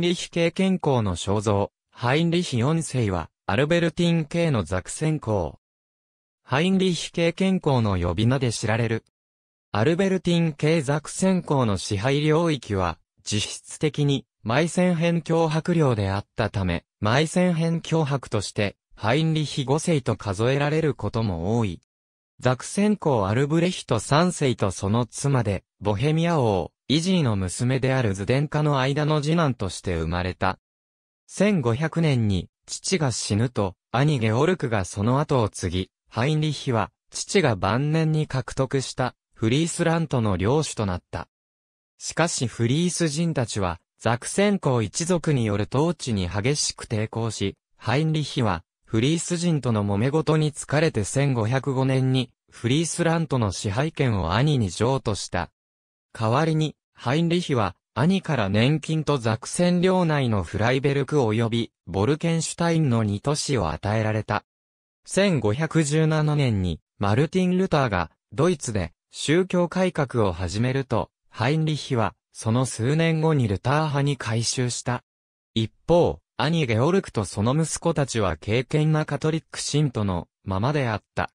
リヒ系健康の肖像、ハインリヒ4世は、アルベルティン系のザクセン公。ハインリヒ系健康の呼び名で知られる。アルベルティン系ザクセン公の支配領域は、実質的に、埋線辺脅迫領であったため、埋線辺脅迫として、ハインリヒ5世と数えられることも多い。ザクセン公アルブレヒト3世とその妻で、ボヘミア王、イジーの娘であるズデンカの間の次男として生まれた。1500年に父が死ぬと、兄ゲオルクがその後を継ぎ、ハインリヒは父が晩年に獲得したフリースラントの領主となった。しかしフリース人たちは、ザクセン公一族による統治に激しく抵抗し、ハインリヒは、フリース人との揉め事に疲れて1505年に、フリースラントの支配権を兄に譲渡した。代わりに、ハインリヒは、兄から年金とザクセン領内のフライベルク及び、ボルケンシュタインの2都市を与えられた。1517年に、マルティン・ルターが、ドイツで、宗教改革を始めると、ハインリヒは、その数年後にルター派に改宗した。一方、兄ゲオルクとその息子たちは敬虔なカトリック信徒のままであった。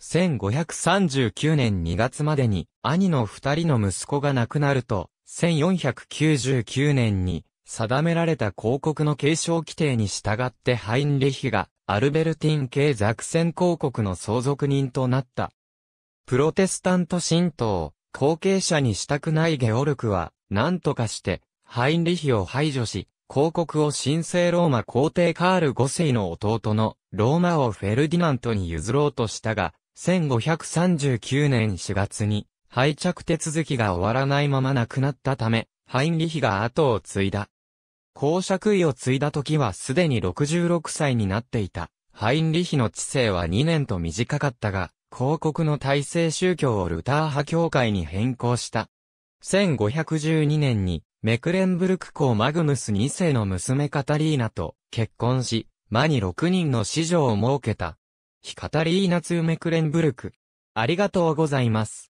1539年2月までに兄の二人の息子が亡くなると、1499年に定められた広告の継承規定に従ってハインリヒがアルベルティン系ザクセン広告の相続人となった。プロテスタント神道、後継者にしたくないゲオルクは、何とかして、ハインリヒを排除し、広告を神聖ローマ皇帝カール5世の弟のローマ王フェルディナントに譲ろうとしたが、1539年4月に、廃着手続きが終わらないまま亡くなったため、ハインリヒが後を継いだ。公爵位を継いだ時はすでに66歳になっていた。ハインリヒの知性は2年と短かったが、広告の体制宗教をルター派教会に変更した。1512年に、メクレンブルク公マグヌス2世の娘カタリーナと結婚し、間に6人の子女を設けた。ヒカタリーナ・ツーメクレンブルク。ありがとうございます。